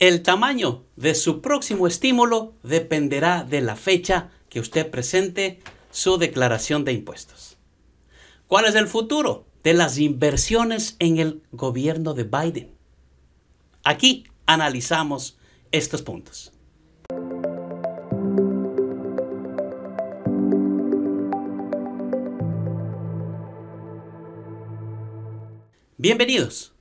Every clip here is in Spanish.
El tamaño de su próximo estímulo dependerá de la fecha que usted presente su declaración de impuestos. ¿Cuál es el futuro de las inversiones en el gobierno de Biden? Aquí analizamos estos puntos. Bienvenidos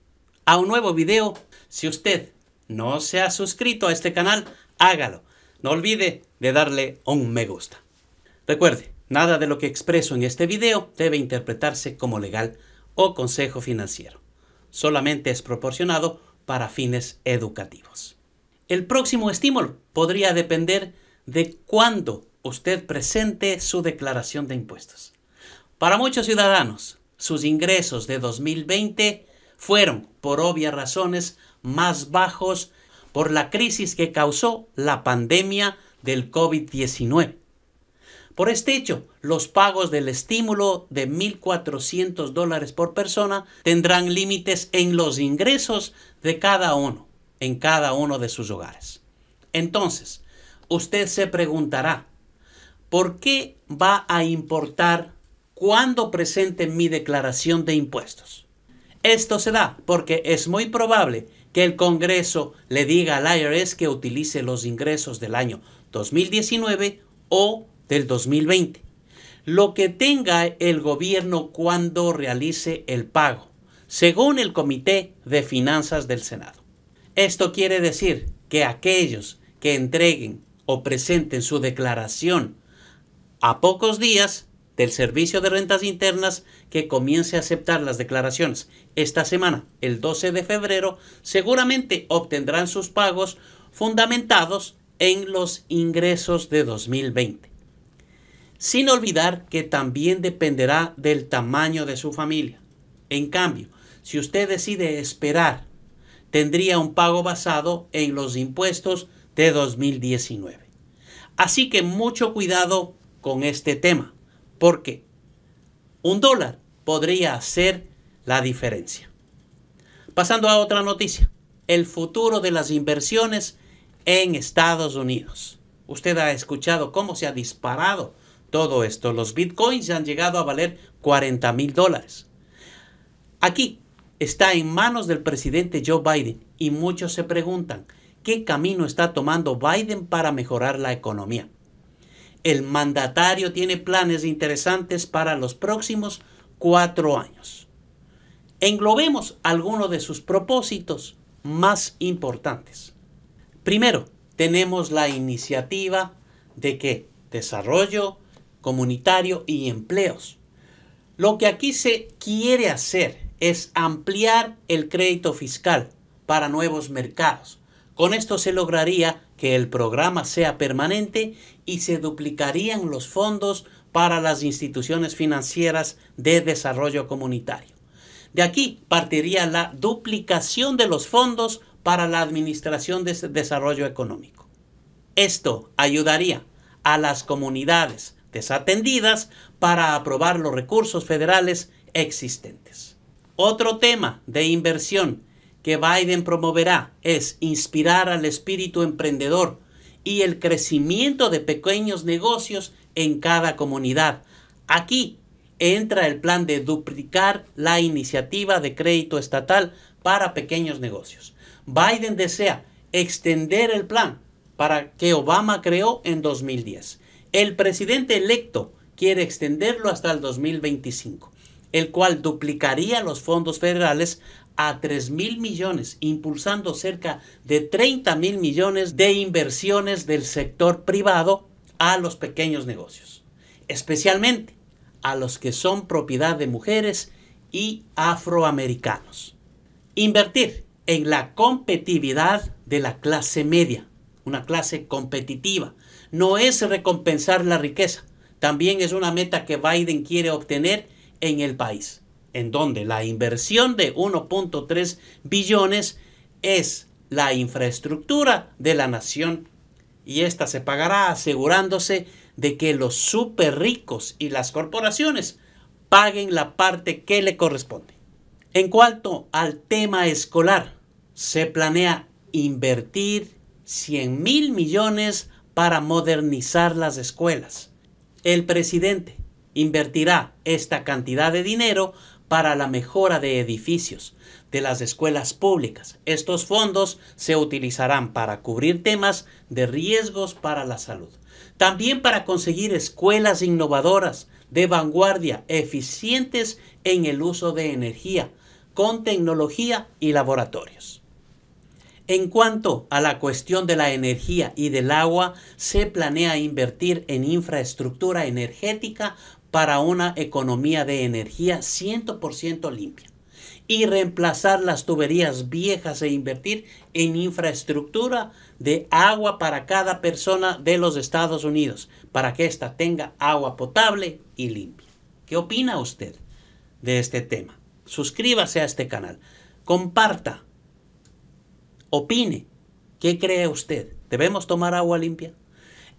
a un nuevo video. Si usted no se ha suscrito a este canal, hágalo. No olvide de darle un me gusta. Recuerde, nada de lo que expreso en este video debe interpretarse como legal o consejo financiero. Solamente es proporcionado para fines educativos. El próximo estímulo podría depender de cuándo usted presente su declaración de impuestos. Para muchos ciudadanos, sus ingresos de 2020 fueron, por obvias razones, más bajos por la crisis que causó la pandemia del COVID-19. Por este hecho, los pagos del estímulo de 1.400 dólares por persona tendrán límites en los ingresos de cada uno, en cada uno de sus hogares. Entonces, usted se preguntará, ¿por qué va a importar cuando presente mi declaración de impuestos? Esto se da porque es muy probable que el Congreso le diga al IRS que utilice los ingresos del año 2019 o del 2020, lo que tenga el gobierno cuando realice el pago, según el Comité de Finanzas del Senado. Esto quiere decir que aquellos que entreguen o presenten su declaración a pocos días del Servicio de Rentas Internas que comience a aceptar las declaraciones. Esta semana, el 12 de febrero, seguramente obtendrán sus pagos fundamentados en los ingresos de 2020. Sin olvidar que también dependerá del tamaño de su familia. En cambio, si usted decide esperar, tendría un pago basado en los impuestos de 2019. Así que mucho cuidado con este tema. Porque un dólar podría hacer la diferencia. Pasando a otra noticia, el futuro de las inversiones en Estados Unidos. Usted ha escuchado cómo se ha disparado todo esto. Los bitcoins han llegado a valer 40 mil dólares. Aquí está en manos del presidente Joe Biden y muchos se preguntan, ¿qué camino está tomando Biden para mejorar la economía? el mandatario tiene planes interesantes para los próximos cuatro años. Englobemos algunos de sus propósitos más importantes. Primero, tenemos la iniciativa de que desarrollo comunitario y empleos. Lo que aquí se quiere hacer es ampliar el crédito fiscal para nuevos mercados. Con esto se lograría que el programa sea permanente y se duplicarían los fondos para las instituciones financieras de desarrollo comunitario. De aquí partiría la duplicación de los fondos para la Administración de Desarrollo Económico. Esto ayudaría a las comunidades desatendidas para aprobar los recursos federales existentes. Otro tema de inversión que Biden promoverá es inspirar al espíritu emprendedor y el crecimiento de pequeños negocios en cada comunidad. Aquí entra el plan de duplicar la iniciativa de crédito estatal para pequeños negocios. Biden desea extender el plan para que Obama creó en 2010. El presidente electo quiere extenderlo hasta el 2025, el cual duplicaría los fondos federales a 3 mil millones, impulsando cerca de 30 mil millones de inversiones del sector privado a los pequeños negocios, especialmente a los que son propiedad de mujeres y afroamericanos. Invertir en la competitividad de la clase media, una clase competitiva, no es recompensar la riqueza, también es una meta que Biden quiere obtener en el país en donde la inversión de 1.3 billones es la infraestructura de la nación y esta se pagará asegurándose de que los super ricos y las corporaciones paguen la parte que le corresponde. En cuanto al tema escolar, se planea invertir 100 mil millones para modernizar las escuelas. El presidente invertirá esta cantidad de dinero para la mejora de edificios de las escuelas públicas. Estos fondos se utilizarán para cubrir temas de riesgos para la salud. También para conseguir escuelas innovadoras, de vanguardia, eficientes en el uso de energía, con tecnología y laboratorios. En cuanto a la cuestión de la energía y del agua, se planea invertir en infraestructura energética para una economía de energía 100% limpia y reemplazar las tuberías viejas e invertir en infraestructura de agua para cada persona de los Estados Unidos, para que ésta tenga agua potable y limpia. ¿Qué opina usted de este tema? Suscríbase a este canal, comparta, opine, ¿qué cree usted? ¿Debemos tomar agua limpia?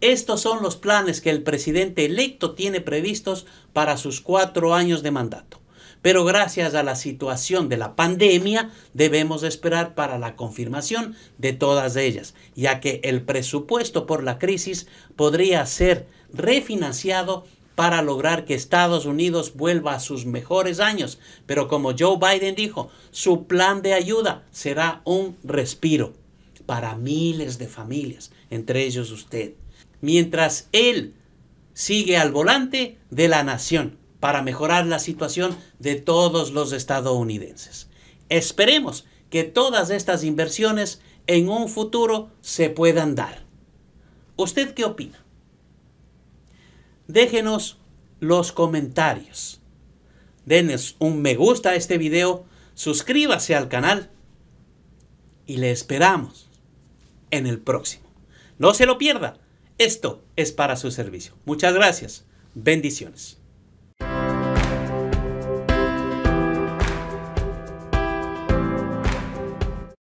Estos son los planes que el presidente electo tiene previstos para sus cuatro años de mandato. Pero gracias a la situación de la pandemia debemos esperar para la confirmación de todas ellas, ya que el presupuesto por la crisis podría ser refinanciado para lograr que Estados Unidos vuelva a sus mejores años. Pero como Joe Biden dijo, su plan de ayuda será un respiro para miles de familias, entre ellos usted mientras él sigue al volante de la nación para mejorar la situación de todos los estadounidenses. Esperemos que todas estas inversiones en un futuro se puedan dar. ¿Usted qué opina? Déjenos los comentarios. Denos un me gusta a este video, suscríbase al canal y le esperamos en el próximo. No se lo pierda. Esto es para su servicio. Muchas gracias. Bendiciones.